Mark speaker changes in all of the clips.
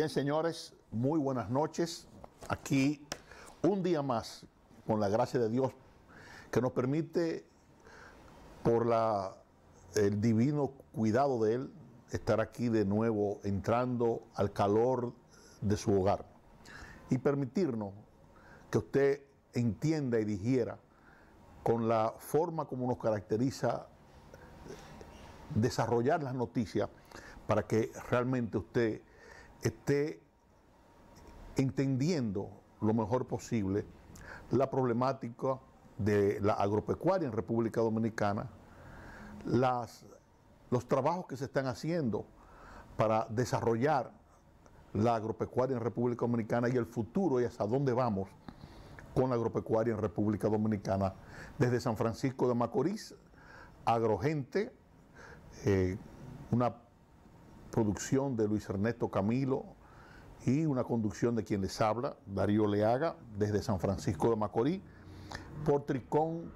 Speaker 1: Bien, señores, muy buenas noches. Aquí un día más, con la gracia de Dios, que nos permite, por el divino cuidado de Él, estar aquí de nuevo, entrando al calor de su hogar y permitirnos que usted entienda y digiera con la forma como nos caracteriza desarrollar las noticias para que realmente usted esté entendiendo lo mejor posible la problemática de la agropecuaria en República Dominicana, las, los trabajos que se están haciendo para desarrollar la agropecuaria en República Dominicana y el futuro y hasta dónde vamos con la agropecuaria en República Dominicana, desde San Francisco de Macorís, Agrogente, eh, una producción de Luis Ernesto Camilo y una conducción de quien les habla, Darío Leaga, desde San Francisco de Macorís, por Tricón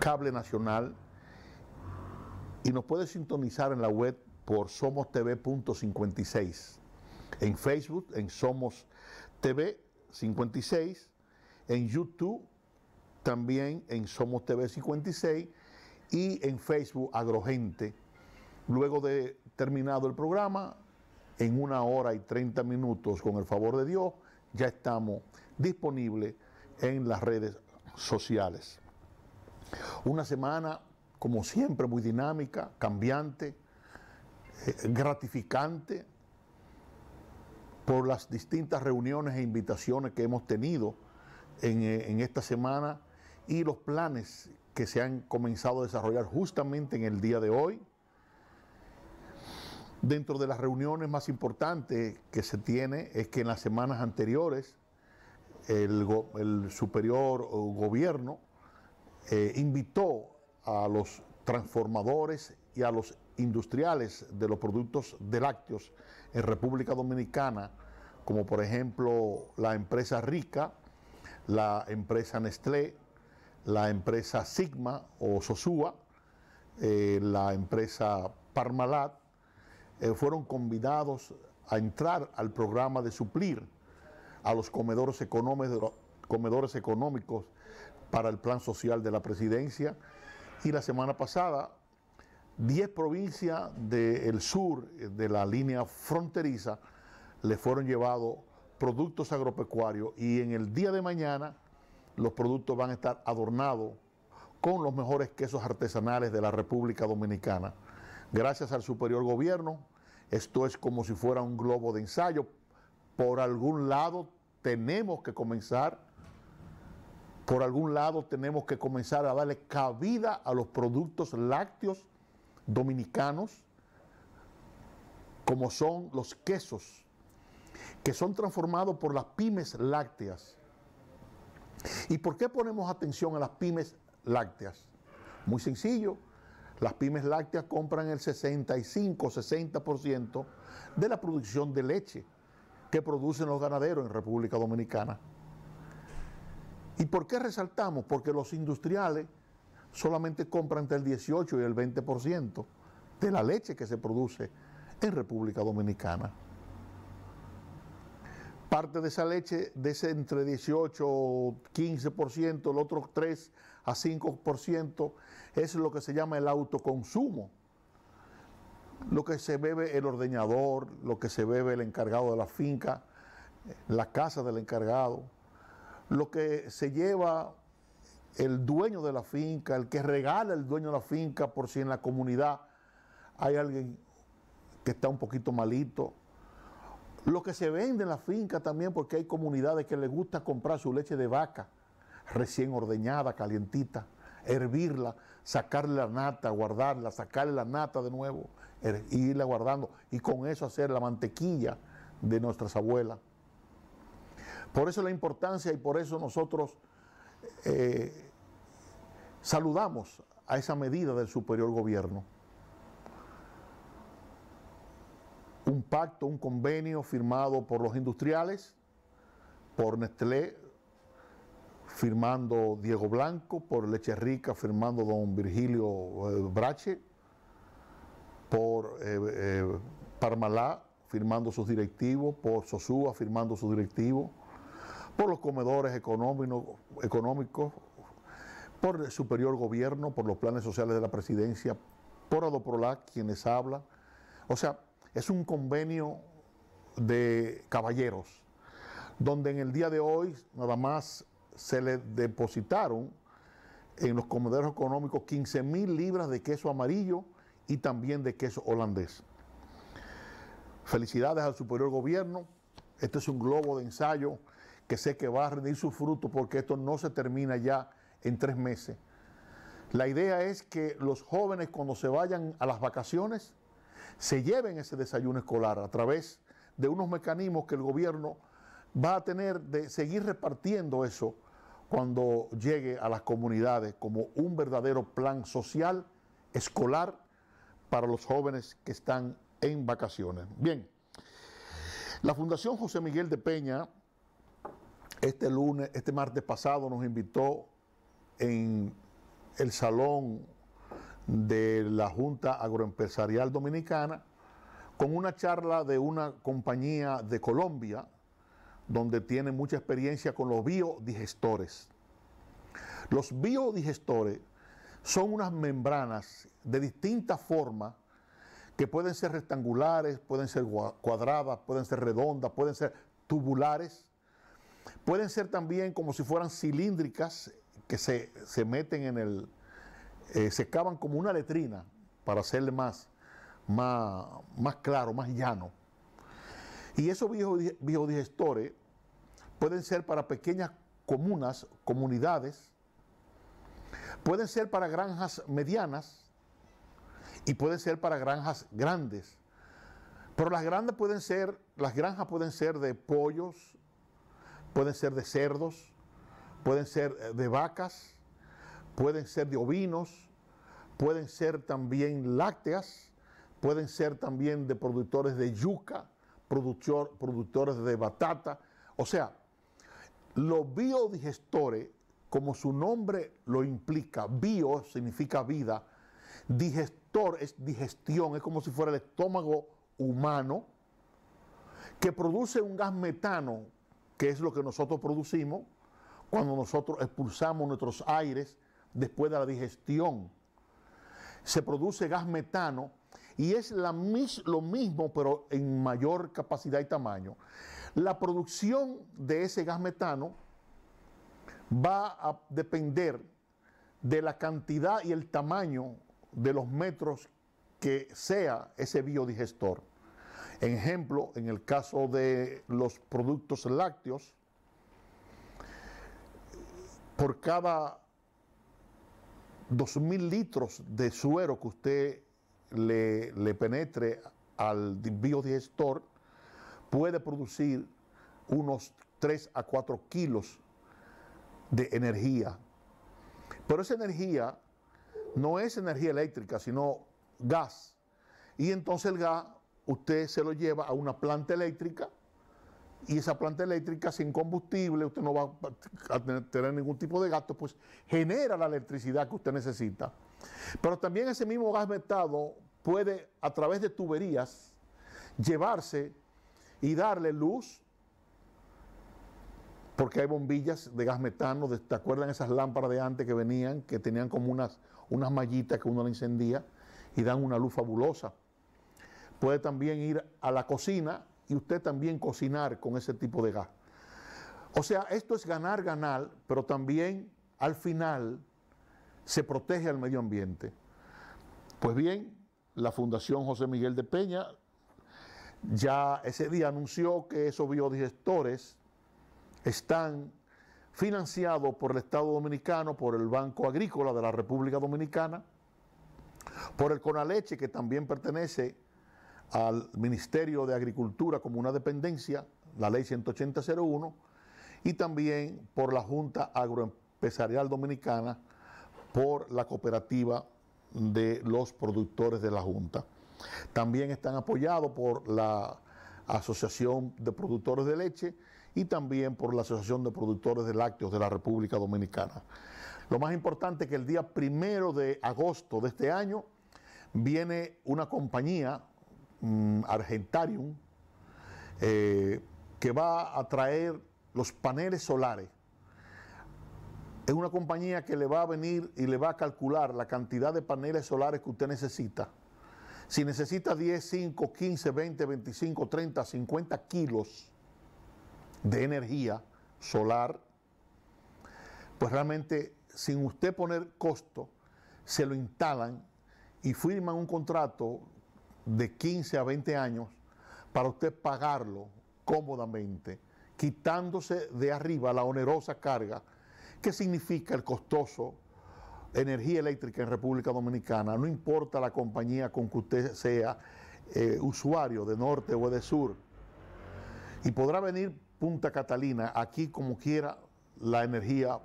Speaker 1: Cable Nacional. Y nos puede sintonizar en la web por somostv.56, en Facebook, en Somos TV 56, en YouTube, también en Somos TV 56 y en Facebook Agrogente Luego de terminado el programa, en una hora y 30 minutos, con el favor de Dios, ya estamos disponibles en las redes sociales. Una semana, como siempre, muy dinámica, cambiante, eh, gratificante por las distintas reuniones e invitaciones que hemos tenido en, eh, en esta semana y los planes que se han comenzado a desarrollar justamente en el día de hoy Dentro de las reuniones más importantes que se tiene es que en las semanas anteriores el, superior gobierno eh, invitó a los transformadores y a los industriales de los productos de lácteos en República Dominicana, como por ejemplo la empresa Rica, la empresa Nestlé, la empresa Sigma o Sosúa, eh, la empresa Parmalat, eh, fueron convidados a entrar al programa de suplir a los comedores económicos, comedores económicos para el plan social de la presidencia. Y la semana pasada, 10 provincias del sur eh, de la línea fronteriza le fueron llevados productos agropecuarios y en el día de mañana los productos van a estar adornados con los mejores quesos artesanales de la República Dominicana gracias al superior gobierno. Esto es como si fuera un globo de ensayo. Por algún lado tenemos que comenzar, por algún lado tenemos que comenzar a darle cabida a los productos lácteos dominicanos, como son los quesos, que son transformados por las pymes lácteas. ¿Y por qué ponemos atención a las pymes lácteas? Muy sencillo, las pymes lácteas compran el 65-60% de la producción de leche que producen los ganaderos en República Dominicana. ¿Y por qué resaltamos? Porque los industriales solamente compran entre el 18 y el 20% de la leche que se produce en República Dominicana parte de esa leche, de ese entre 18 o 15%, el otro 3 a 5%, es lo que se llama el autoconsumo. Lo que se bebe el ordeñador, lo que se bebe el encargado de la finca, la casa del encargado, lo que se lleva el dueño de la finca, el que regala el dueño de la finca por si en la comunidad hay alguien que está un poquito malito, lo que se vende en la finca también, porque hay comunidades que les gusta comprar su leche de vaca, recién ordeñada, calientita, hervirla, sacarle la nata, guardarla, sacarle la nata de nuevo, irla guardando y con eso hacer la mantequilla de nuestras abuelas. Por eso la importancia y por eso nosotros eh, saludamos a esa medida del superior gobierno. un pacto, un convenio firmado por los industriales, por Nestlé, firmando Diego Blanco, por Leche Rica, firmando don Virgilio eh, Brache, por eh, eh, Parmalá, firmando sus directivos, por Sosúa, firmando sus directivos, por los comedores económicos, por el superior gobierno, por los planes sociales de la presidencia, por Adoprola, quienes hablan habla. O sea, es un convenio de caballeros, donde en el día de hoy nada más se le depositaron en los comedores económicos 15 mil libras de queso amarillo y también de queso holandés. Felicidades al superior gobierno. Este es un globo de ensayo que sé que va a rendir su fruto porque esto no se termina ya en tres meses. La idea es que los jóvenes cuando se vayan a las vacaciones se lleven ese desayuno escolar a través de unos mecanismos que el gobierno va a tener de seguir repartiendo eso cuando llegue a las comunidades como un verdadero plan social escolar para los jóvenes que están en vacaciones. Bien, la Fundación José Miguel de Peña este lunes, este martes pasado nos invitó en el salón de la Junta Agroempresarial Dominicana con una charla de una compañía de Colombia donde tiene mucha experiencia con los biodigestores. Los biodigestores son unas membranas de distintas formas que pueden ser rectangulares, pueden ser cuadradas, pueden ser redondas, pueden ser tubulares, pueden ser también como si fueran cilíndricas que se, se meten en el, eh, se cavan como una letrina para hacerle más, más, más claro, más llano. Y esos biodigestores pueden ser para pequeñas comunas, comunidades, pueden ser para granjas medianas y pueden ser para granjas grandes. Pero las grandes pueden ser, las granjas pueden ser de pollos, pueden ser de cerdos, pueden ser eh, de vacas, pueden ser de ovinos, pueden ser también lácteas, pueden ser también de productores de yuca, productor, productores de batata. O sea, los biodigestores, como su nombre lo implica, bio significa vida, digestor es digestión, es como si fuera el estómago humano, que produce un gas metano, que es lo que nosotros producimos, cuando nosotros expulsamos nuestros aires después de la digestión. Se produce gas metano y es lo mismo pero en mayor capacidad y tamaño. La producción de ese gas metano va a depender de la cantidad y el tamaño de los metros que sea ese biodigestor. ejemplo, en el caso de los productos lácteos, por cada 2.000 litros de suero que usted le, penetre al biodigestor puede producir unos 3 a 4 kilos de energía. Pero esa energía no es energía eléctrica, sino gas. Y entonces el gas usted se lo lleva a una planta eléctrica y esa planta eléctrica sin combustible, usted no va a tener ningún tipo de gasto, pues genera la electricidad que usted necesita. Pero también ese mismo gas metano... puede, a través de tuberías, llevarse y darle luz, porque hay bombillas de gas metano, ¿te acuerdan esas lámparas de antes que venían, que tenían como unas, unas mallitas que uno le encendía y dan una luz fabulosa? Puede también ir a la cocina y usted también cocinar con ese tipo de gas. O sea, esto es ganar, ganar, pero también al final se protege al medio ambiente. Pues bien, la Fundación José Miguel de Peña ya ese día anunció que esos biodigestores están financiados por el Estado Dominicano, por el Banco Agrícola de la República Dominicana, por el Conaleche, que también pertenece al Ministerio de Agricultura como una dependencia, la ley 18001, y también por la Junta Agroempresarial Dominicana, por la cooperativa de los productores de la Junta. También están apoyados por la Asociación de Productores de Leche y también por la Asociación de Productores de Lácteos de la República Dominicana. Lo más importante es que el día primero de agosto de este año viene una compañía Argentarium, eh, que va a traer los paneles solares. Es una compañía que le va a venir y le va a calcular la cantidad de paneles solares que usted necesita. Si necesita 10, 5, 15, 20, 25, 30, 50 kilos de energía solar, pues realmente sin usted poner costo, se lo instalan y firman un contrato de 15 a 20 años para usted pagarlo cómodamente, quitándose de arriba la onerosa carga que significa el costoso energía eléctrica en República Dominicana, no importa la compañía con que usted sea eh, usuario de norte o de sur. Y podrá venir Punta Catalina, aquí como quiera, la energía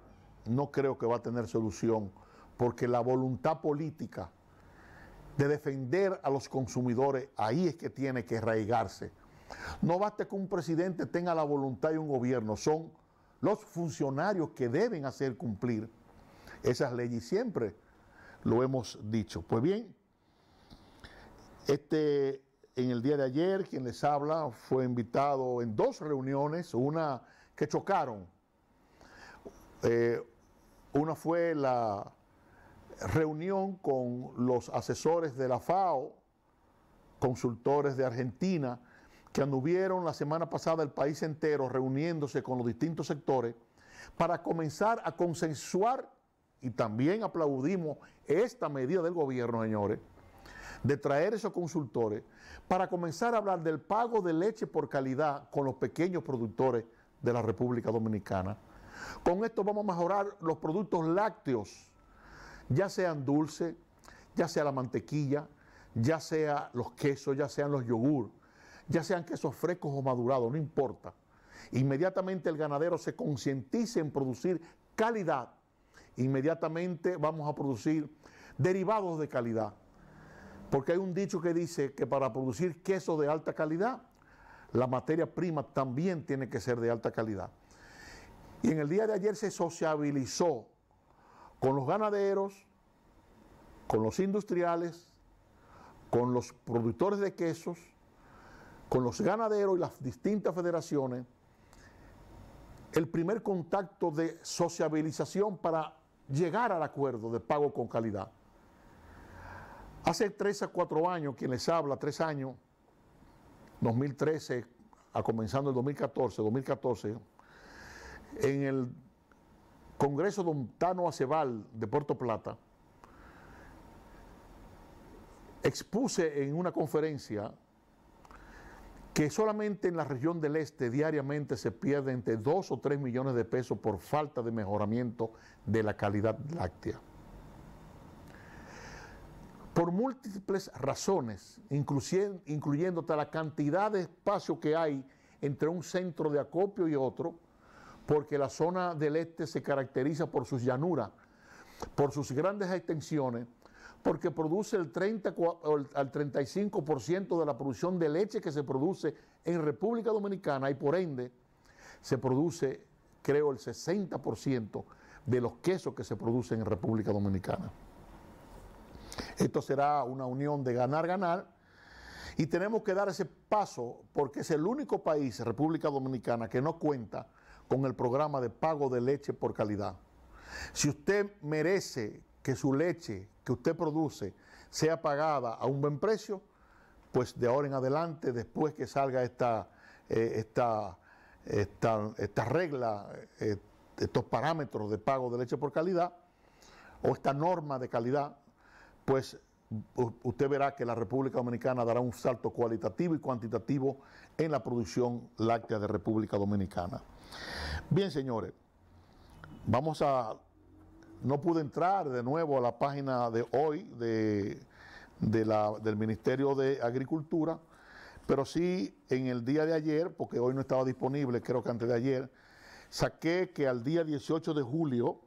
Speaker 1: no creo que va a tener solución, porque la voluntad política de defender a los consumidores, ahí es que tiene que arraigarse. No basta que un presidente tenga la voluntad y un gobierno, son los funcionarios que deben hacer cumplir esas leyes. Siempre lo hemos dicho. Pues bien, este, en el día de ayer quien les habla fue invitado en dos reuniones, una que chocaron. Eh, una fue la reunión con los asesores de la FAO, consultores de Argentina, que anduvieron la semana pasada el país entero reuniéndose con los distintos sectores para comenzar a consensuar, y también aplaudimos esta medida del gobierno, señores, de traer esos consultores para comenzar a hablar del pago de leche por calidad con los pequeños productores de la República Dominicana. Con esto vamos a mejorar los productos lácteos ya sean dulces, ya sea la mantequilla, ya sea los quesos, ya sean los yogur, ya sean quesos frescos o madurados, no importa. Inmediatamente el ganadero se concientice en producir calidad. Inmediatamente vamos a producir derivados de calidad. Porque hay un dicho que dice que para producir queso de alta calidad, la materia prima también tiene que ser de alta calidad. Y en el día de ayer se sociabilizó con los ganaderos, con los industriales, con los productores de quesos, con los ganaderos y las distintas federaciones, el primer contacto de sociabilización para llegar al acuerdo de pago con calidad. Hace tres a cuatro años, quienes les habla, tres años, 2013, a comenzando el 2014, 2014, en el Congreso Don Tano Aceval de Puerto Plata, expuse en una conferencia que solamente en la región del este diariamente se pierde entre 2 o 3 millones de pesos por falta de mejoramiento de la calidad láctea. Por múltiples razones, incluyendo, incluyendo hasta la cantidad de espacio que hay entre un centro de acopio y otro, porque la zona del este se caracteriza por sus llanuras, por sus grandes extensiones, porque produce el 30 al 35% de la producción de leche que se produce en República Dominicana y por ende se produce, creo, el 60% de los quesos que se producen en República Dominicana. Esto será una unión de ganar-ganar y tenemos que dar ese paso porque es el único país, República Dominicana, que no cuenta con el programa de pago de leche por calidad. Si usted merece que su leche que usted produce sea pagada a un buen precio, pues de ahora en adelante, después que salga esta, eh, esta, regla, eh, estos parámetros de pago de leche por calidad, o esta norma de calidad, pues usted verá que la República Dominicana dará un salto cualitativo y cuantitativo en la producción láctea de República Dominicana. Bien, señores, vamos a... No pude entrar de nuevo a la página de hoy de, del Ministerio de Agricultura, pero sí en el día de ayer, porque hoy no estaba disponible, creo que antes de ayer, saqué que al día 18 de julio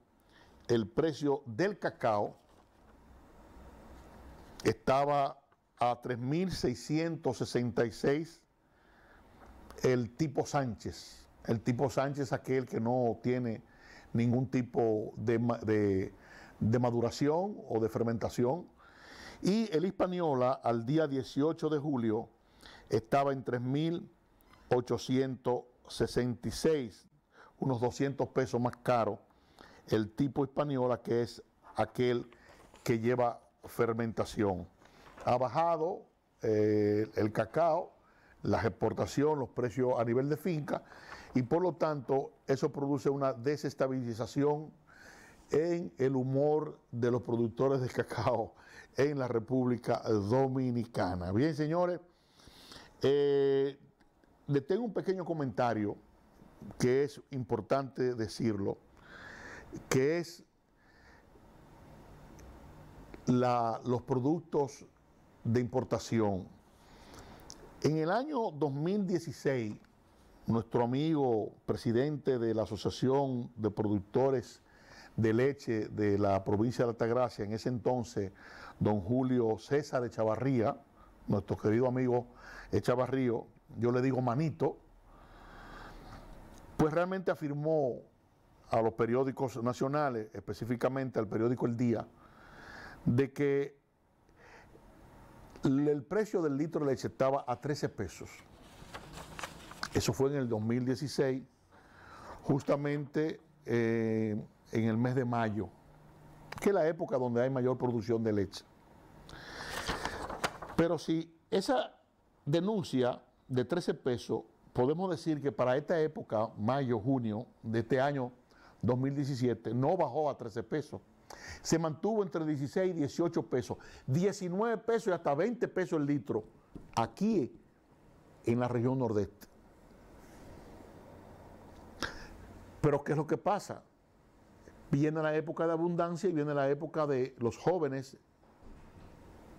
Speaker 1: el precio del cacao estaba a 3.666 el tipo Sánchez. El tipo Sánchez, aquel que no tiene ningún tipo de, maduración o de fermentación. Y el Hispaniola al día 18 de julio estaba en 3.866, unos 200 pesos más caro el tipo Hispaniola, que es aquel que lleva fermentación. Ha bajado eh, el cacao, las exportaciones, los precios a nivel de finca y por lo tanto eso produce una desestabilización en el humor de los productores de cacao en la República Dominicana. Bien, señores, eh, le tengo un pequeño comentario que es importante decirlo, que es los productos de importación. En el año 2016, nuestro amigo presidente de la Asociación de Productores de Leche de la provincia de Altagracia, en ese entonces, don Julio César Echavarría, nuestro querido amigo Echavarrío, yo le digo manito, pues realmente afirmó a los periódicos nacionales, específicamente al periódico El Día, de que el precio del litro de leche estaba a 13 pesos. Eso fue en el 2016, justamente eh, en el mes de mayo, que es la época donde hay mayor producción de leche. Pero si esa denuncia de 13 pesos, podemos decir que para esta época, mayo, junio de este año 2017, no bajó a 13 pesos se mantuvo entre 16 y 18 pesos, 19 pesos y hasta 20 pesos el litro aquí en la región nordeste. Pero ¿qué es lo que pasa? Viene la época de abundancia y viene la época de los jóvenes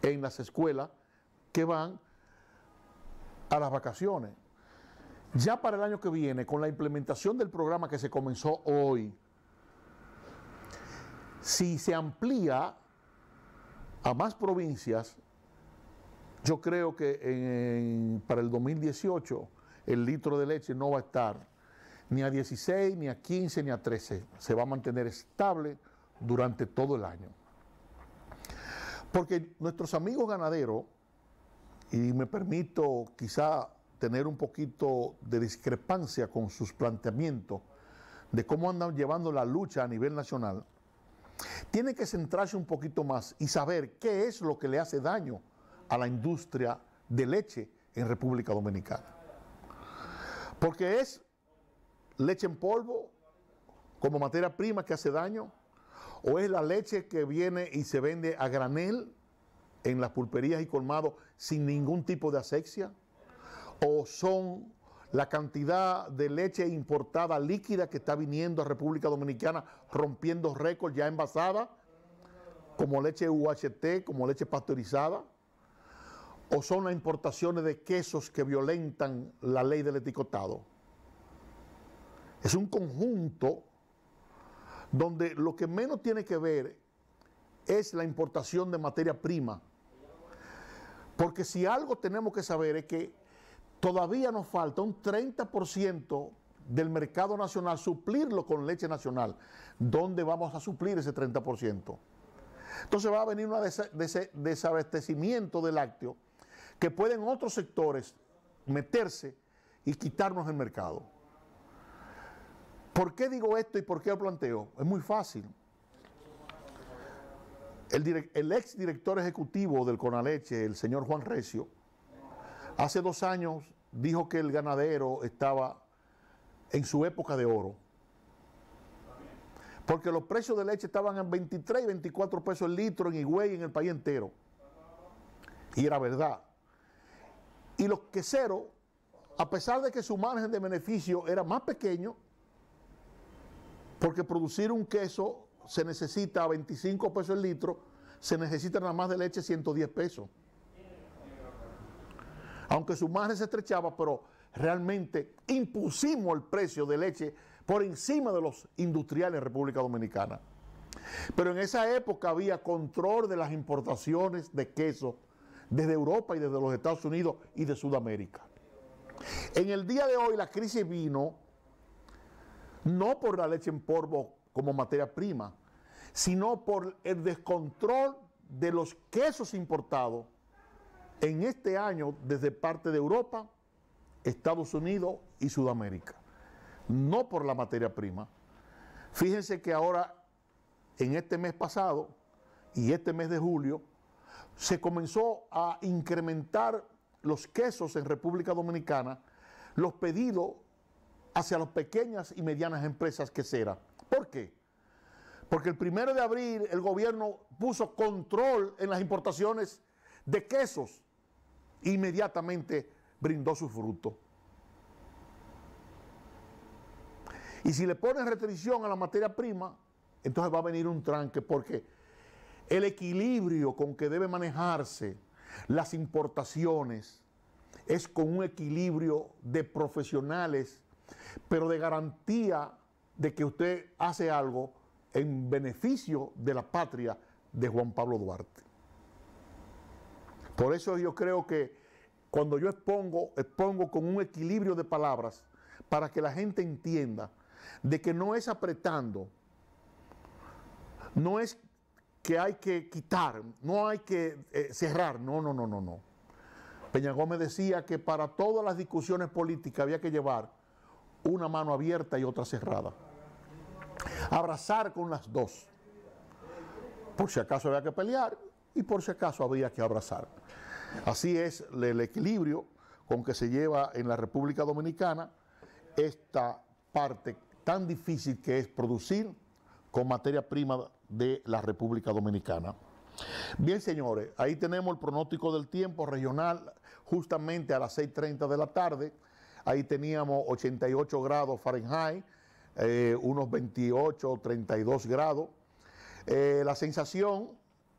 Speaker 1: en las escuelas que van a las vacaciones. Ya para el año que viene, con la implementación del programa que se comenzó hoy, si se amplía a más provincias, yo creo que para el 2018 el litro de leche no va a estar ni a 16, ni a 15, ni a 13. Se va a mantener estable durante todo el año. Porque nuestros amigos ganaderos, y me permito quizá tener un poquito de discrepancia con sus planteamientos de cómo andan llevando la lucha a nivel nacional, tiene que centrarse un poquito más y saber qué es lo que le hace daño a la industria de leche en República Dominicana. Porque es leche en polvo como materia prima que hace daño, o es la leche que viene y se vende a granel en las pulperías y colmados sin ningún tipo de asexia, o son la cantidad de leche importada líquida que está viniendo a República Dominicana, rompiendo récords ya envasada, como leche UHT, como leche pasteurizada, o son las importaciones de quesos que violentan la ley del etiquetado. Es un conjunto donde lo que menos tiene que ver es la importación de materia prima. Porque si algo tenemos que saber es que Todavía nos falta un 30% del mercado nacional suplirlo con leche nacional. ¿Dónde vamos a suplir ese 30%? Entonces va a venir un desabastecimiento de lácteo que pueden otros sectores meterse y quitarnos el mercado. ¿Por qué digo esto y por qué lo planteo? Es muy fácil. El, el ex director ejecutivo del Conaleche, el señor Juan Recio, Hace dos años dijo que el ganadero estaba en su época de oro. Porque los precios de leche estaban en 23 y 24 pesos el litro en Higüey en el país entero. Y era verdad. Y los queseros, a pesar de que su margen de beneficio era más pequeño, porque producir un queso se necesita a 25 pesos el litro, se necesita nada más de leche 110 pesos aunque su margen se estrechaba, pero realmente impusimos el precio de leche por encima de los industriales en República Dominicana. Pero en esa época había control de las importaciones de queso desde Europa y desde los Estados Unidos y de Sudamérica. En el día de hoy la crisis vino no por la leche en polvo como materia prima, sino por el descontrol de los quesos importados en este año desde parte de Europa, Estados Unidos y Sudamérica. No por la materia prima. Fíjense que ahora, en este mes pasado y este mes de julio, se comenzó a incrementar los quesos en República Dominicana, los pedidos hacia las pequeñas y medianas empresas queseras. ¿Por qué? Porque el primero de abril el gobierno puso control en las importaciones de quesos inmediatamente brindó su fruto. Y si le ponen restricción a la materia prima, entonces va a venir un tranque porque el equilibrio con que debe manejarse las importaciones es con un equilibrio de profesionales, pero de garantía de que usted hace algo en beneficio de la patria de Juan Pablo Duarte. Por eso yo creo que cuando yo expongo, expongo con un equilibrio de palabras para que la gente entienda de que no es apretando, no es que hay que quitar, no hay que eh, cerrar, no, no, no, no, no. Peña Gómez decía que para todas las discusiones políticas había que llevar una mano abierta y otra cerrada. Abrazar con las dos. Por si acaso había que pelear y por si acaso había que abrazar. Así es el equilibrio con que se lleva en la República Dominicana esta parte tan difícil que es producir con materia prima de la República Dominicana. Bien, señores, ahí tenemos el pronóstico del tiempo regional justamente a las 6.30 de la tarde. Ahí teníamos 88 grados Fahrenheit, eh, unos 28 o 32 grados. Eh, la sensación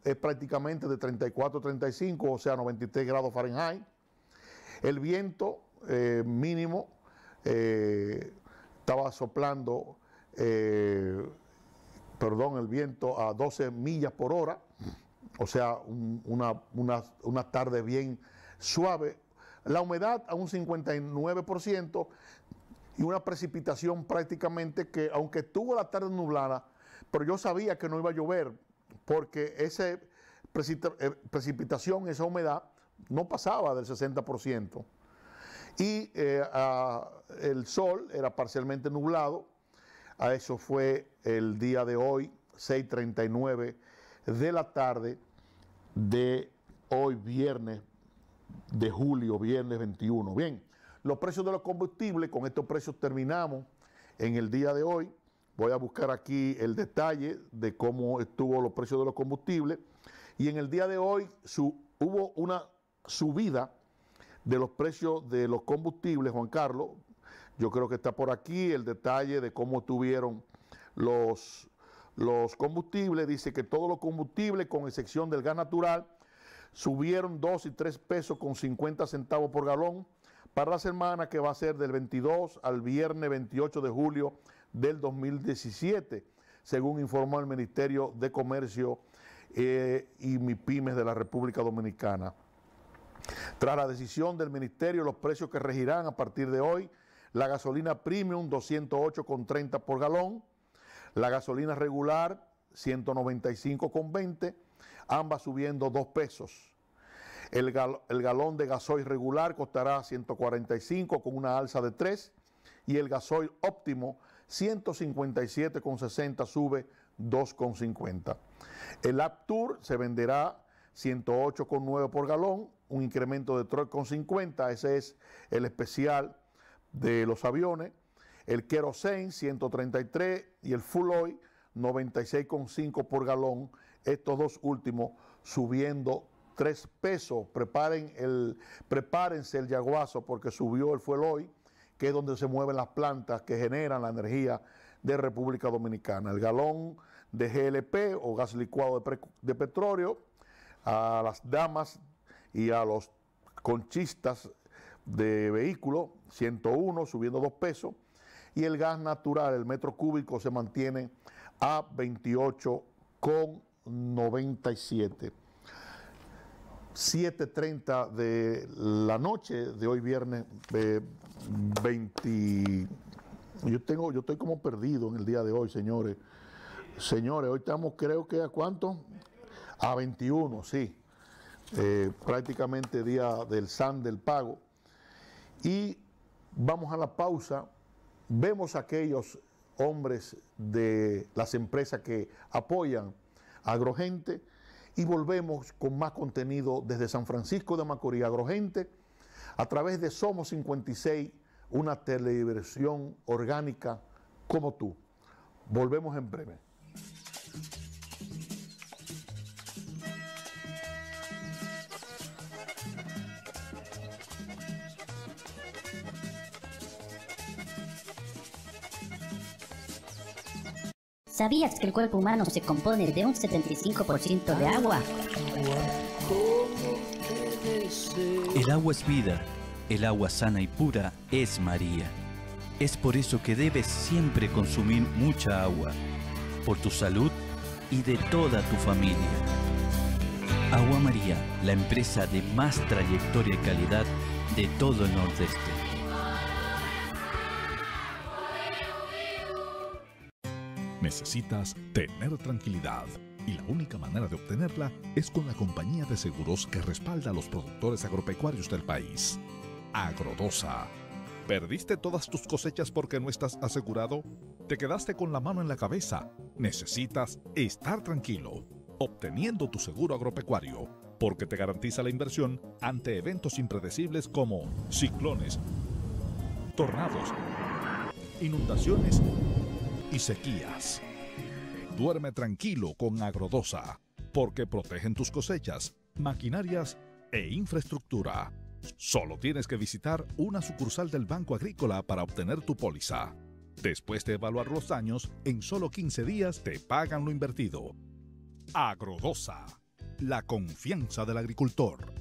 Speaker 1: es prácticamente de 34 35, o sea, 93 grados Fahrenheit. El viento eh, mínimo eh, estaba soplando, eh, perdón, el viento a 12 millas por hora, o sea, una, una tarde bien suave. La humedad a un 59% y una precipitación prácticamente que, aunque tuvo la tarde nublada, pero yo sabía que no iba a llover porque esa eh, precipitación, esa humedad, no pasaba del 60%. Y eh, el sol era parcialmente nublado. A eso fue el día de hoy, 6.39 de la tarde de hoy viernes de julio, viernes 21. Bien, los precios de los combustibles, con estos precios terminamos en el día de hoy. Voy a buscar aquí el detalle de cómo estuvo los precios de los combustibles. Y en el día de hoy hubo una subida de los precios de los combustibles, Juan Carlos. Yo creo que está por aquí el detalle de cómo tuvieron los, los combustibles. Dice que todos los combustibles, con excepción del gas natural, subieron 2 y 3 pesos con 50 centavos por galón para la semana que va a ser del 22 al viernes 28 de julio del 2017, según informó el Ministerio de Comercio eh, y MIPIMES de la República Dominicana. Tras la decisión del Ministerio, los precios que regirán a partir de hoy, la gasolina premium 208,30 por galón, la gasolina regular 195,20, ambas subiendo 2 pesos. El, el, galón de gasoil regular costará 145 con una alza de 3 y el gasoil óptimo 157,60 sube 2,50. El Aptur se venderá 108,9 por galón, un incremento de 3,50, ese es el especial de los aviones. El kerosene 133 y el full oil 96,5 por galón, estos dos últimos subiendo 3 pesos. Preparen el, prepárense el yaguazo porque subió el fuel que es donde se mueven las plantas que generan la energía de República Dominicana. El galón de GLP o gas licuado de, petróleo a las damas y a los conchistas de vehículo, 101 subiendo 2 pesos, y el gas natural, el metro cúbico, se mantiene a 28,97. 7.30 de la noche de hoy viernes 20. Eh, yo tengo, yo estoy como perdido en el día de hoy, señores. Señores, hoy estamos creo que a cuánto? A 21, sí. Eh, prácticamente día del SAN del pago. Y vamos a la pausa. Vemos a aquellos hombres de las empresas que apoyan a Agrogente y volvemos con más contenido desde San Francisco de Macorís Agrogente a través de Somos 56, una televisión orgánica como tú. Volvemos en breve. ¿Sabías que el cuerpo humano se compone de un 75% de agua? El agua es vida, el agua sana y pura es María. Es por eso que debes siempre consumir mucha agua, por tu salud y de toda tu familia. Agua María, la empresa de más trayectoria y calidad de todo el Nordeste. Necesitas tener tranquilidad y la única manera de obtenerla es con la compañía de seguros que respalda a los productores agropecuarios del país. Agrodosa. ¿Perdiste todas tus cosechas porque no estás asegurado? ¿Te quedaste con la mano en la cabeza? Necesitas estar tranquilo, obteniendo tu seguro agropecuario, porque te garantiza la inversión ante eventos impredecibles como ciclones, tornados, inundaciones y sequías. Duerme tranquilo con Agrodosa, porque protegen tus cosechas, maquinarias e infraestructura. Solo tienes que visitar una sucursal del Banco Agrícola para obtener tu póliza. Después de evaluar los daños, en solo 15 días te pagan lo invertido. Agrodosa, la confianza del agricultor.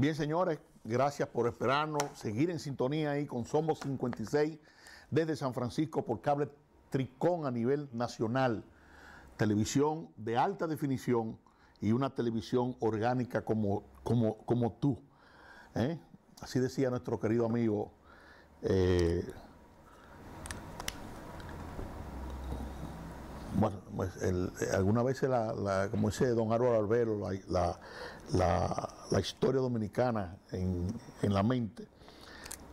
Speaker 1: Bien, señores, gracias por esperarnos, seguir en sintonía ahí con Somos 56 desde San Francisco por cable Tricón a nivel nacional, televisión de alta definición y una televisión orgánica como, como, como tú. ¿eh? Así decía nuestro querido amigo. Eh, bueno, pues alguna vez, la, como dice don Álvaro Albero, la, la, la historia dominicana en, la mente,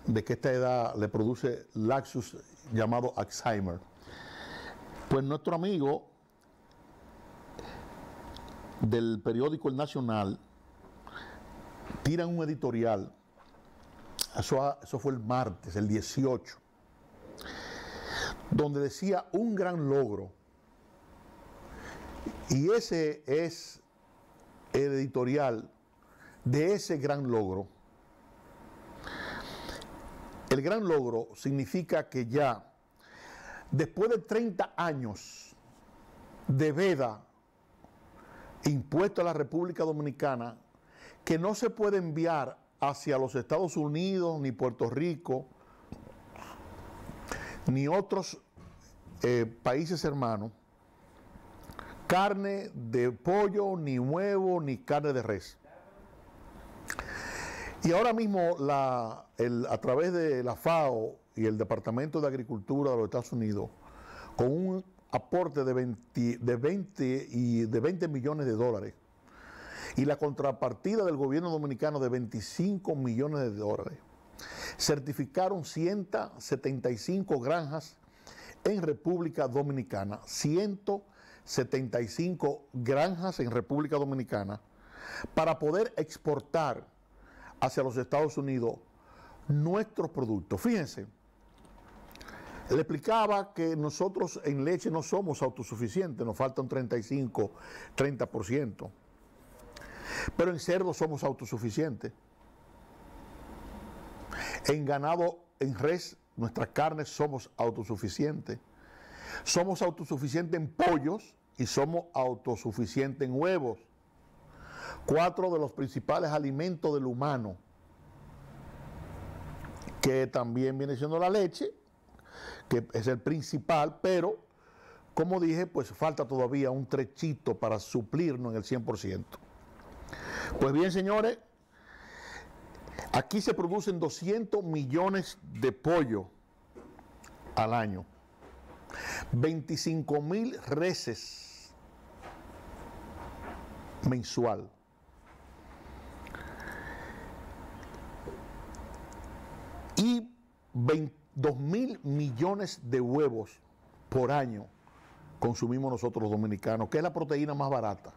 Speaker 1: de que esta edad le produce laxus llamado Alzheimer. Pues nuestro amigo del periódico El Nacional tira un editorial, eso fue el martes, el 18, donde decía un gran logro, y ese es el editorial de ese gran logro, el gran logro significa que ya después de 30 años de veda impuesto a la República Dominicana, que no se puede enviar hacia los Estados Unidos, ni Puerto Rico, ni otros eh, países hermanos, carne de pollo, ni huevo, ni carne de res. Y ahora mismo, a través de la FAO y el Departamento de Agricultura de los Estados Unidos, con un aporte de y de 20 millones de dólares y la contrapartida del gobierno dominicano de 25 millones de dólares, certificaron 175 granjas en República Dominicana, 175 granjas en República Dominicana, para poder exportar hacia los Estados Unidos nuestros productos. Fíjense, le explicaba que nosotros en leche no somos autosuficientes, nos falta un 35, 30%. Pero en cerdo somos autosuficientes. En ganado, en res, nuestras carnes somos autosuficientes. Somos autosuficientes en pollos y somos autosuficientes en huevos cuatro de los principales alimentos del humano, que también viene siendo la leche, que es el principal, pero como dije, pues falta todavía un trechito para suplirnos en el 100%. Pues bien, señores, aquí se producen 200 millones de pollo al año, 25 mil reses mensual, y 22 mil millones de huevos por año consumimos nosotros los dominicanos, que es la proteína más barata.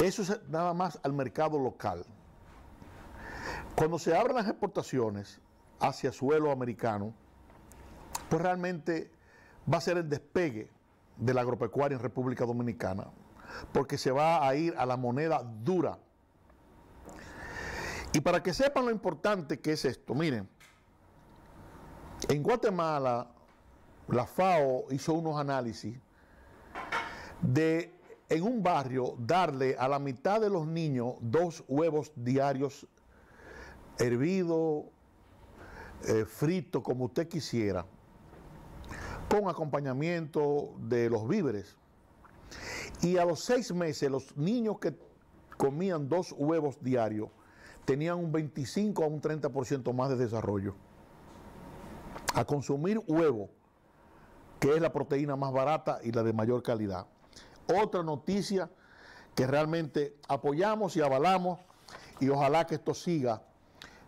Speaker 1: Eso es nada más al mercado local. Cuando se abran las exportaciones hacia suelo americano, pues realmente va a ser el despegue de la agropecuaria en República Dominicana, porque se va a ir a la moneda dura y para que sepan lo importante que es esto, miren, en Guatemala la FAO hizo unos análisis de en un barrio darle a la mitad de los niños dos huevos diarios hervidos, eh, fritos, como usted quisiera, con acompañamiento de los víveres. Y a los seis meses los niños que comían dos huevos diarios, tenían un 25 a un 30% más de desarrollo. A consumir huevo, que es la proteína más barata y la de mayor calidad. Otra noticia que realmente apoyamos y avalamos y ojalá que esto siga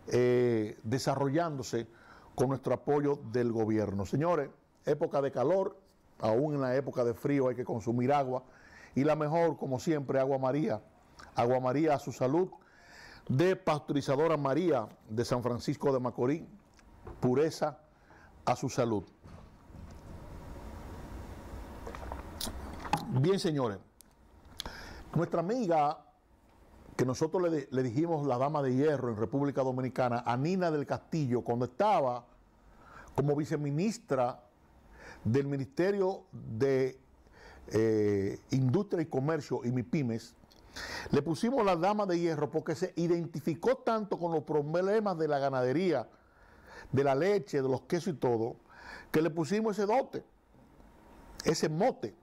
Speaker 1: eh, desarrollándose con nuestro apoyo del gobierno. Señores, época de calor, aún en la época de frío hay que consumir agua y la mejor, como siempre, agua María. Agua María a su salud de Pastorizadora María de San Francisco de Macorís, pureza a su salud. Bien, señores, nuestra amiga que nosotros le, dijimos la dama de hierro en República Dominicana, Anina del Castillo, cuando estaba como viceministra del Ministerio de eh, Industria y Comercio y MIPIMES, le pusimos la dama de hierro porque se identificó tanto con los problemas de la ganadería, de la leche, de los quesos y todo, que le pusimos ese dote, ese mote,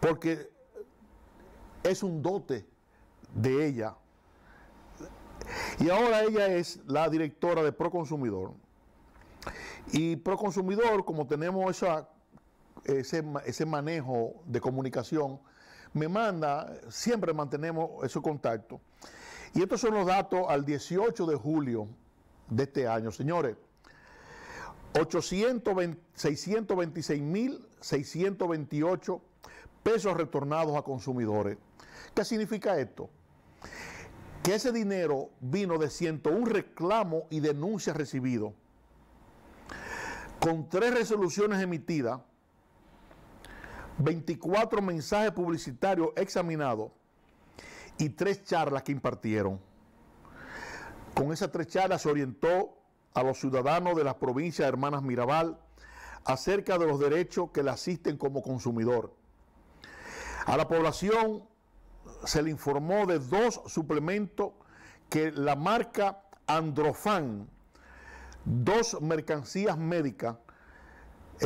Speaker 1: porque es un dote de ella. Y ahora ella es la directora de Proconsumidor. Y Proconsumidor, como tenemos ese, ese manejo de comunicación, me manda, siempre mantenemos ese contacto. Y estos son los datos al 18 de julio de este año, señores. 626.628 pesos retornados a consumidores. ¿Qué significa esto? Que ese dinero vino de 101 reclamos y denuncias recibidos, con tres resoluciones emitidas 24 mensajes publicitarios examinados y tres charlas que impartieron. Con esas tres charlas se orientó a los ciudadanos de las provincias de Hermanas Mirabal acerca de los derechos que le asisten como consumidor. A la población se le informó de dos suplementos que la marca Androfan, dos mercancías médicas,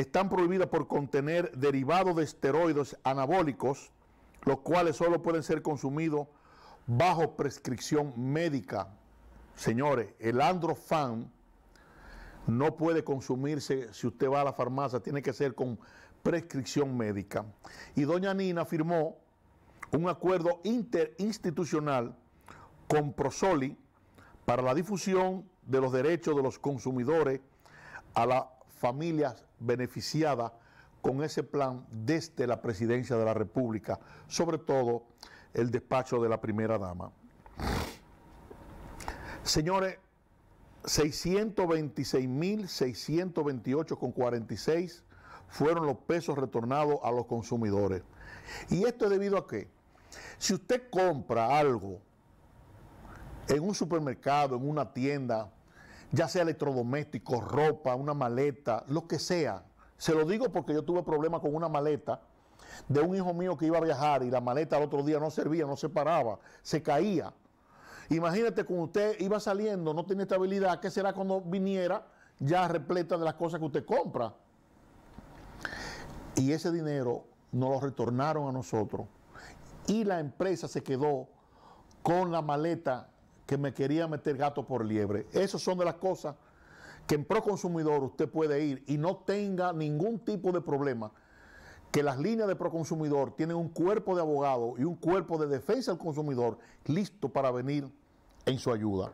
Speaker 1: están prohibidas por contener derivados de esteroides anabólicos, los cuales solo pueden ser consumidos bajo prescripción médica. Señores, el androfan no puede consumirse si usted va a la farmacia, tiene que ser con prescripción médica. Y doña Nina firmó un acuerdo interinstitucional con Prosoli para la difusión de los derechos de los consumidores a la familias beneficiadas con ese plan desde la presidencia de la República, sobre todo el despacho de la primera dama. Señores, 626.628,46 fueron los pesos retornados a los consumidores. ¿Y esto es debido a que Si usted compra algo en un supermercado, en una tienda, ya sea electrodoméstico, ropa, una maleta, lo que sea. Se lo digo porque yo tuve problemas con una maleta de un hijo mío que iba a viajar y la maleta al otro día no servía, no se paraba, se caía. Imagínate cuando usted iba saliendo, no tiene estabilidad, ¿qué será cuando viniera ya repleta de las cosas que usted compra? Y ese dinero nos lo retornaron a nosotros. Y la empresa se quedó con la maleta que me quería meter gato por liebre. Esas son de las cosas que en Proconsumidor usted puede ir y no tenga ningún tipo de problema, que las líneas de Proconsumidor tienen un cuerpo de abogado y un cuerpo de defensa del consumidor listo para venir en su ayuda.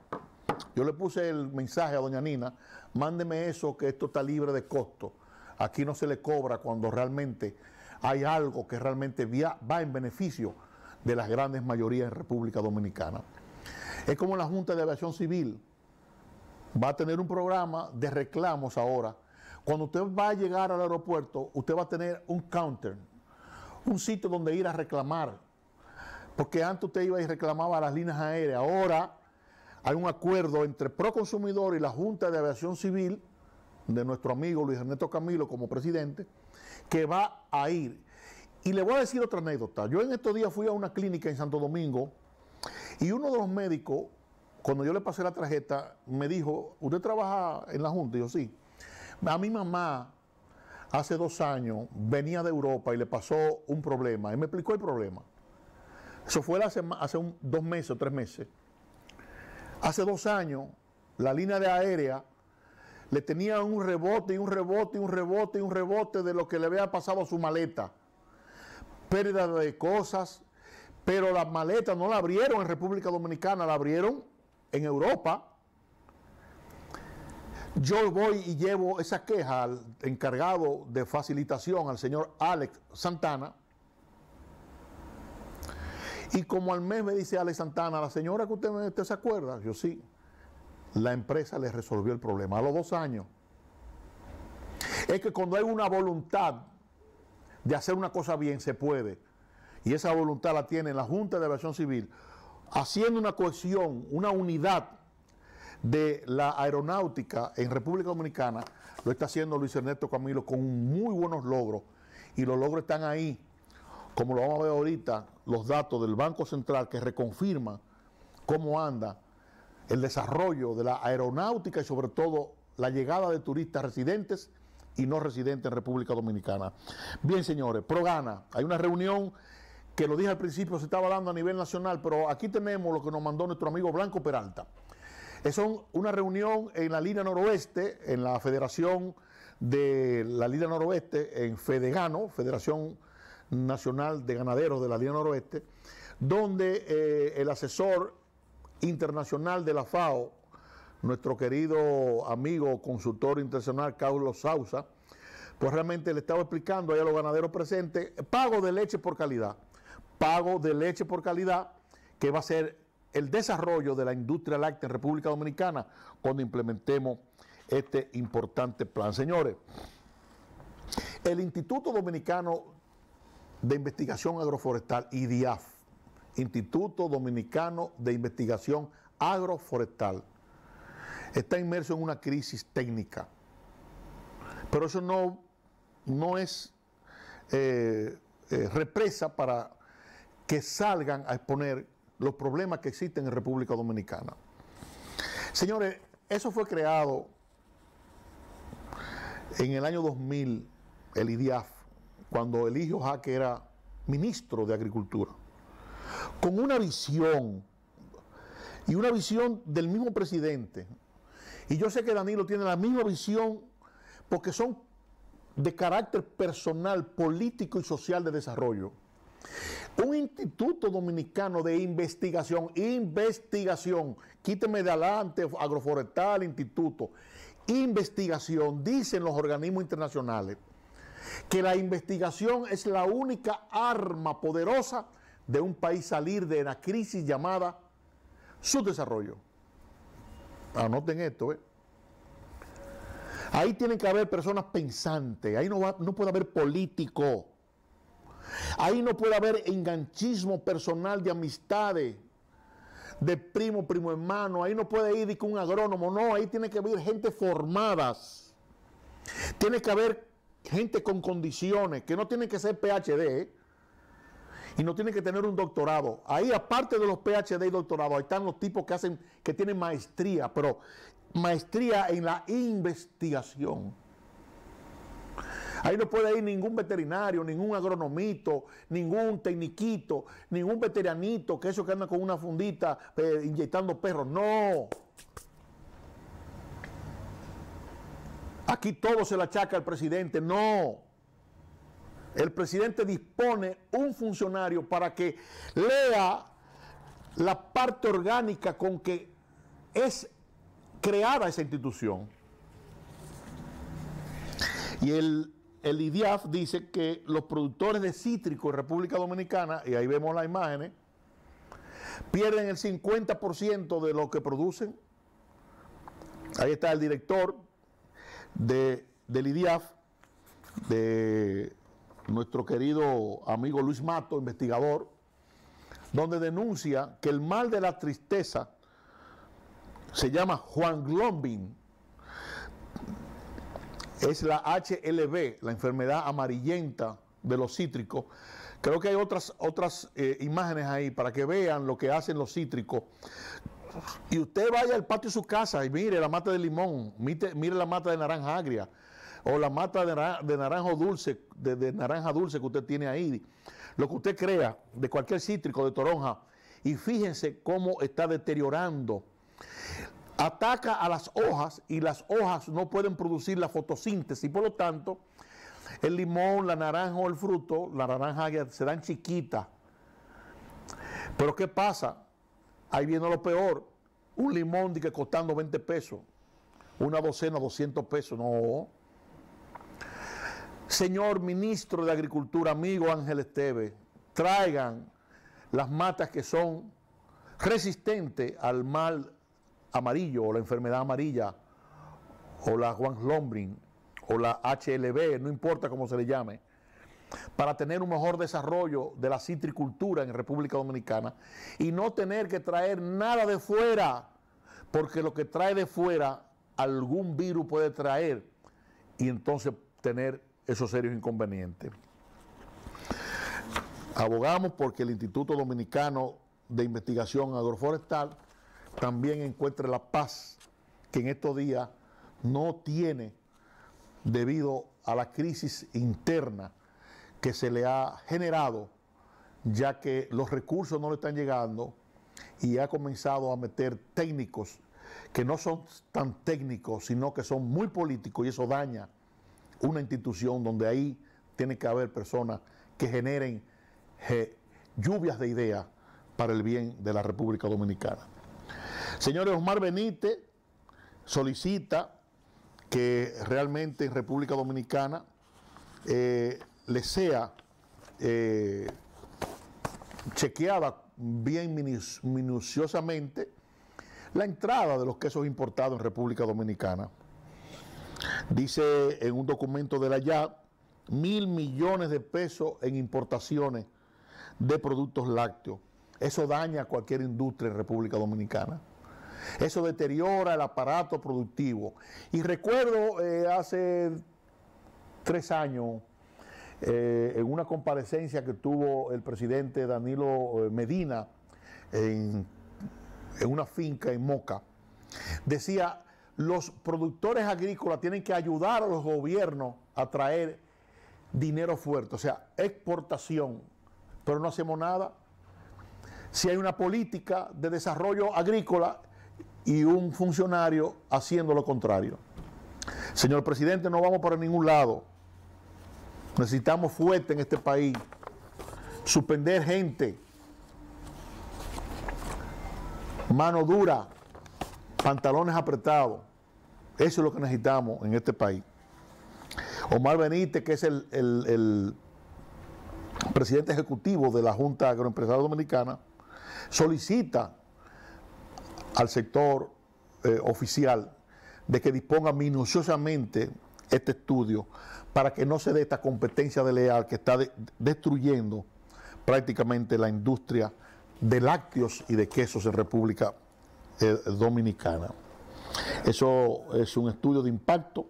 Speaker 1: Yo le puse el mensaje a doña Nina, mándeme eso que esto está libre de costo. Aquí no se le cobra cuando realmente hay algo que realmente va en beneficio de las grandes mayorías en República Dominicana. Es como la Junta de Aviación Civil va a tener un programa de reclamos ahora. Cuando usted va a llegar al aeropuerto, usted va a tener un counter, un sitio donde ir a reclamar. Porque antes usted iba y reclamaba las líneas aéreas. Ahora hay un acuerdo entre Proconsumidor y la Junta de Aviación Civil, de nuestro amigo Luis Ernesto Camilo como presidente, que va a ir. Y le voy a decir otra anécdota. Yo en estos días fui a una clínica en Santo Domingo y uno de los médicos, cuando yo le pasé la tarjeta, me dijo, ¿usted trabaja en la Junta? Y yo sí. A mi mamá, hace dos años, venía de Europa y le pasó un problema. Y me explicó el problema. Eso fue hace, dos meses o tres meses. Hace dos años, la línea de aérea le tenía un rebote y un rebote y un rebote y un rebote de lo que le había pasado a su maleta. Pérdida de cosas, pero las maletas no la abrieron en República Dominicana, la abrieron en Europa. Yo voy y llevo esa queja al encargado de facilitación, al señor Alex Santana. Y como al mes me dice Alex Santana, la señora que usted, usted se acuerda, yo sí, la empresa le resolvió el problema a los dos años. Es que cuando hay una voluntad de hacer una cosa bien, se puede y esa voluntad la tiene la Junta de Aviación Civil, haciendo una cohesión, una unidad de la aeronáutica en República Dominicana, lo está haciendo Luis Ernesto Camilo con muy buenos logros y los logros están ahí, como lo vamos a ver ahorita, los datos del Banco Central que reconfirman cómo anda el desarrollo de la aeronáutica y sobre todo la llegada de turistas residentes y no residentes en República Dominicana. Bien, señores, Progana, hay una reunión que lo dije al principio, se estaba dando a nivel nacional, pero aquí tenemos lo que nos mandó nuestro amigo Blanco Peralta. Es una reunión en la Línea Noroeste, en la Federación de la Línea Noroeste, en Fedegano, Federación Nacional de Ganaderos de la Línea Noroeste, donde eh, el asesor internacional de la FAO, nuestro querido amigo consultor internacional Carlos Sausa, pues realmente le estaba explicando ahí a los ganaderos presentes, pago de leche por calidad pago de leche por calidad, que va a ser el desarrollo de la industria láctea en República Dominicana cuando implementemos este importante plan. Señores, el Instituto Dominicano de Investigación Agroforestal, IDIAF, Instituto Dominicano de Investigación Agroforestal, está inmerso en una crisis técnica. Pero eso no, no es eh, eh, represa para que salgan a exponer los problemas que existen en República Dominicana. Señores, eso fue creado en el año 2000, el IDIAF, cuando Eligio Jaque era ministro de Agricultura, con una visión y una visión del mismo presidente. Y yo sé que Danilo tiene la misma visión porque son de carácter personal, político y social de desarrollo. Un instituto dominicano de investigación, investigación, quíteme de adelante, agroforestal, instituto, investigación, dicen los organismos internacionales, que la investigación es la única arma poderosa de un país salir de la crisis llamada subdesarrollo. Anoten esto, ¿eh? Ahí tienen que haber personas pensantes, ahí no, no puede haber político. Ahí no puede haber enganchismo personal de amistades, de primo, primo hermano. Ahí no puede ir con un agrónomo. No, ahí tiene que haber gente formadas. Tiene que haber gente con condiciones, que no tiene que ser PhD ¿eh? y no tiene que tener un doctorado. Ahí, aparte de los PhD y doctorado, ahí están los tipos que hacen, que tienen maestría, pero maestría en la investigación. Ahí no puede ir ningún veterinario, ningún agronomito, ningún tecniquito, ningún veteranito, que eso que anda con una fundita eh, inyectando perros. No. Aquí todo se la achaca al presidente. No. El presidente dispone un funcionario para que lea la parte orgánica con que es creada esa institución. Y el el IDIAF dice que los productores de cítricos en República Dominicana, y ahí vemos las imágenes, pierden el 50% de lo que producen. Ahí está el director de, del IDIAF, de nuestro querido amigo Luis Mato, investigador, donde denuncia que el mal de la tristeza se llama Juan Glombin, es la HLB, la enfermedad amarillenta de los cítricos. Creo que hay otras, otras eh, imágenes ahí para que vean lo que hacen los cítricos. Y usted vaya al patio de su casa y mire la mata de limón, mire, la mata de naranja agria o la mata de, dulce, de, naranja dulce que usted tiene ahí, lo que usted crea de cualquier cítrico, de toronja, y fíjense cómo está deteriorando ataca a las hojas y las hojas no pueden producir la fotosíntesis. por lo tanto, el limón, la naranja o el fruto, la naranja se dan chiquita. Pero ¿qué pasa? Ahí viene lo peor. Un limón que costando 20 pesos. Una docena, 200 pesos. No. Señor ministro de Agricultura, amigo Ángel Esteve, traigan las matas que son resistentes al mal amarillo o la enfermedad amarilla o la Juan Lombrin o la HLB, no importa cómo se le llame, para tener un mejor desarrollo de la citricultura en República Dominicana y no tener que traer nada de fuera, porque lo que trae de fuera algún virus puede traer y entonces tener esos serios inconvenientes. Abogamos porque el Instituto Dominicano de Investigación Agroforestal también encuentre la paz que en estos días no tiene debido a la crisis interna que se le ha generado, ya que los recursos no le están llegando y ha comenzado a meter técnicos que no son tan técnicos, sino que son muy políticos y eso daña una institución donde ahí tiene que haber personas que generen eh, lluvias de ideas para el bien de la República Dominicana. Señores, Omar Benítez solicita que realmente en República Dominicana eh, le sea eh, chequeada bien minuciosamente la entrada de los quesos importados en República Dominicana. Dice en un documento de la YA, mil millones de pesos en importaciones de productos lácteos. Eso daña a cualquier industria en República Dominicana. Eso deteriora el aparato productivo. Y recuerdo eh, hace tres años, eh, en una comparecencia que tuvo el presidente Danilo eh, Medina en, en una finca en Moca, decía, los productores agrícolas tienen que ayudar a los gobiernos a traer dinero fuerte, o sea, exportación, pero no hacemos nada. Si hay una política de desarrollo agrícola y un funcionario haciendo lo contrario. Señor presidente, no vamos para ningún lado. Necesitamos fuerte en este país. Suspender gente. Mano dura. Pantalones apretados. Eso es lo que necesitamos en este país. Omar Benítez, que es el, presidente ejecutivo de la Junta Agroempresaria Dominicana, solicita al sector eh, oficial de que disponga minuciosamente este estudio para que no se dé esta competencia de leal que está destruyendo prácticamente la industria de lácteos y de quesos en República eh, Dominicana. Eso es un estudio de impacto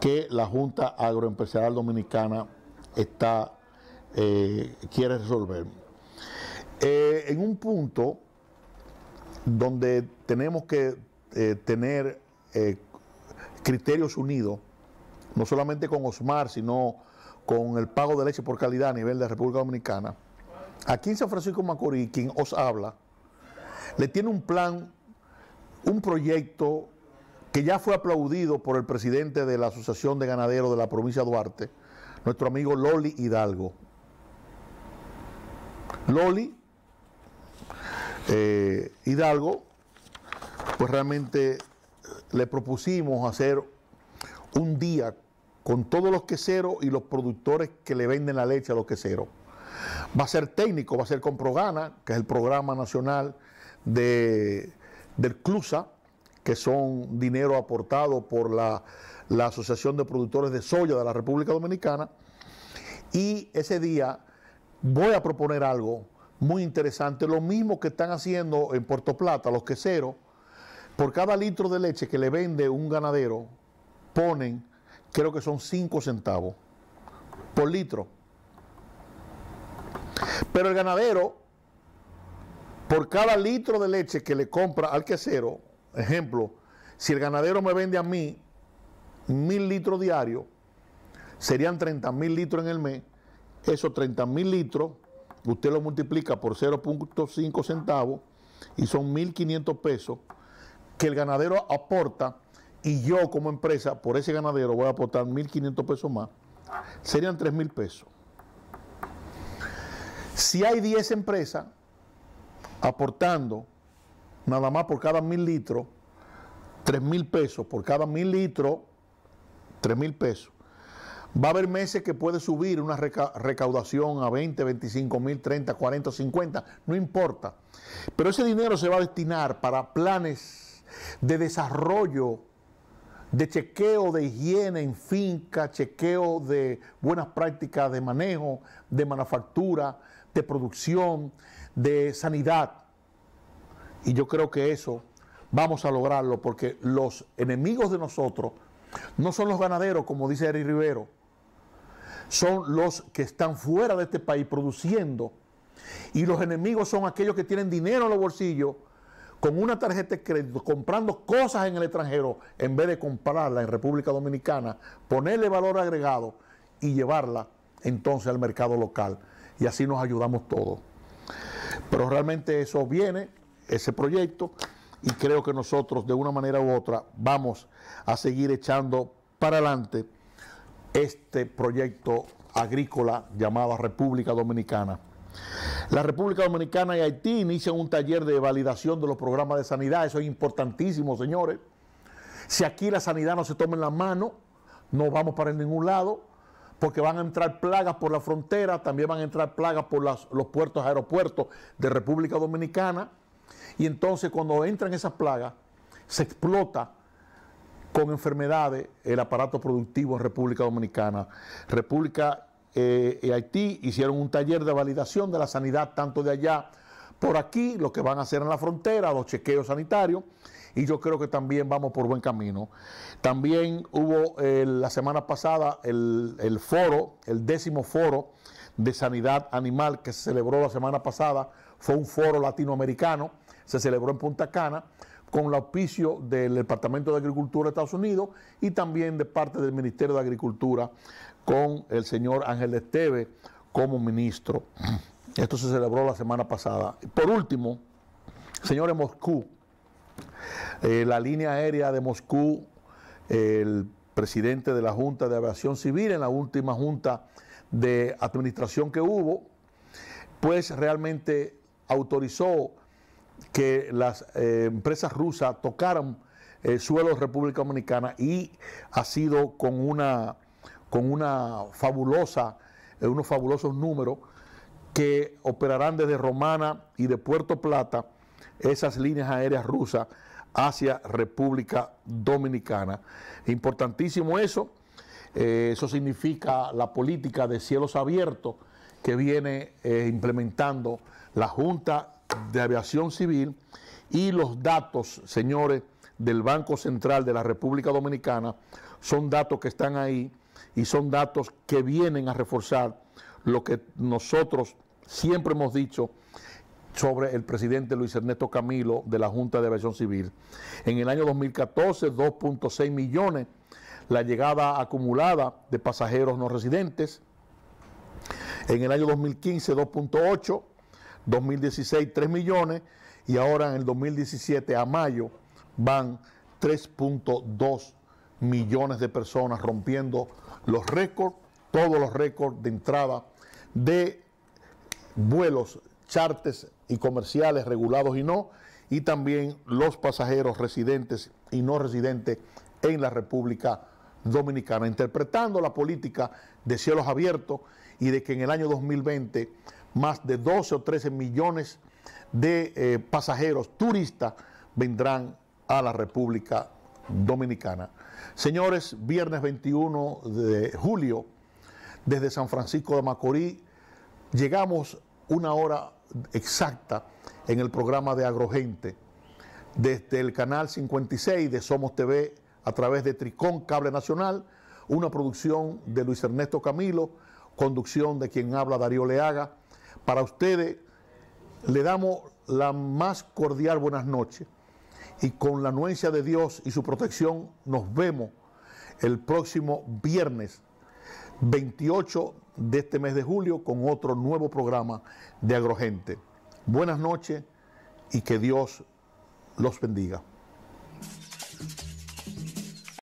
Speaker 1: que la Junta Agroempresarial Dominicana está, eh, quiere resolver. en un punto, donde tenemos que eh, tener eh, criterios unidos, no solamente con Osmar, sino con el pago de leche por calidad a nivel de República Dominicana. Aquí en San Francisco Macorís, quien os habla, le tiene un plan, un proyecto que ya fue aplaudido por el presidente de la Asociación de Ganaderos de la provincia de Duarte, nuestro amigo Loli Hidalgo. Loli eh, Hidalgo, pues realmente le propusimos hacer un día con todos los queseros y los productores que le venden la leche a los queseros. Va a ser técnico, va a ser con Progana, que es el programa nacional de, del CLUSA, que son dinero aportado por la, la Asociación de Productores de Soya de la República Dominicana. Y ese día voy a proponer algo muy interesante. Lo mismo que están haciendo en Puerto Plata, los queseros, por cada litro de leche que le vende un ganadero, ponen, creo que son 5 centavos por litro. Pero el ganadero, por cada litro de leche que le compra al quesero, ejemplo, si el ganadero me vende a mí mil litros diarios, serían 30 mil litros en el mes, esos 30 mil litros usted lo multiplica por 0.5 centavos y son 1.500 pesos que el ganadero aporta y yo como empresa por ese ganadero voy a aportar 1.500 pesos más, serían 3.000 pesos. Si hay 10 empresas aportando nada más por cada 1.000 litros, 3.000 pesos por cada 1.000 litros, 3.000 pesos, Va a haber meses que puede subir una recaudación a 20, 25 mil, 30, 40, 50, no importa. Pero ese dinero se va a destinar para planes de desarrollo, de chequeo de higiene en finca, chequeo de buenas prácticas de manejo, de manufactura, de producción, de sanidad. Y yo creo que eso vamos a lograrlo porque los enemigos de nosotros no son los ganaderos, como dice Eric Rivero son los que están fuera de este país produciendo. Y los enemigos son aquellos que tienen dinero en los bolsillos con una tarjeta de crédito, comprando cosas en el extranjero, en vez de comprarla en República Dominicana, ponerle valor agregado y llevarla entonces al mercado local. Y así nos ayudamos todos. Pero realmente eso viene, ese proyecto, y creo que nosotros de una manera u otra vamos a seguir echando para adelante este proyecto agrícola llamado República Dominicana. La República Dominicana y Haití inician un taller de validación de los programas de sanidad. Eso es importantísimo, señores. Si aquí la sanidad no se toma en la mano, no vamos para ningún lado, porque van a entrar plagas por la frontera, también van a entrar plagas por los puertos, aeropuertos de República Dominicana. Y entonces cuando entran esas plagas, se explota con enfermedades el aparato productivo en República Dominicana. República y eh, eh, Haití hicieron un taller de validación de la sanidad, tanto de allá por aquí, lo que van a hacer en la frontera, los chequeos sanitarios, y yo creo que también vamos por buen camino. También hubo eh, la semana pasada el, el foro, el décimo foro de sanidad animal que se celebró la semana pasada, fue un foro latinoamericano, se celebró en Punta Cana con el auspicio del Departamento de Agricultura de Estados Unidos y también de parte del Ministerio de Agricultura con el señor Ángel Esteve como ministro. Esto se celebró la semana pasada. Por último, señores, Moscú, eh, la línea aérea de Moscú, el presidente de la Junta de Aviación Civil en la última junta de administración que hubo, pues realmente autorizó que las eh, empresas rusas tocaron el eh, suelo de República Dominicana y ha sido con una, con una fabulosa, eh, unos fabulosos números que operarán desde Romana y de Puerto Plata esas líneas aéreas rusas hacia República Dominicana. Importantísimo eso. eso significa la política de cielos abiertos que viene implementando la Junta de Aviación Civil y los datos, señores, del Banco Central de la República Dominicana son datos que están ahí y son datos que vienen a reforzar lo que nosotros siempre hemos dicho sobre el presidente Luis Ernesto Camilo de la Junta de Aviación Civil. En el año 2014, 2.6 millones la llegada acumulada de pasajeros no residentes. En el año 2015, 2.8 2016 3 millones y ahora en el 2017 a mayo van 3.2 millones de personas rompiendo los récords, todos los récords de entrada de vuelos, chartes y comerciales regulados y no, y también los pasajeros residentes y no residentes en la República Dominicana, interpretando la política de cielos abiertos y de que en el año 2020 más de 12 o 13 millones de eh, pasajeros turistas vendrán a la República Dominicana. Señores, viernes 21 de julio, desde San Francisco de Macorís, llegamos una hora exacta en el programa de Agrogente, desde el canal 56 de Somos TV a través de Tricón Cable Nacional, una producción de Luis Ernesto Camilo, conducción de quien habla Darío Leaga para ustedes le damos la más cordial buenas noches y con la anuencia de Dios y su protección nos vemos el próximo viernes 28 de este mes de julio con otro nuevo programa de Agrogente. Buenas noches y que Dios los bendiga.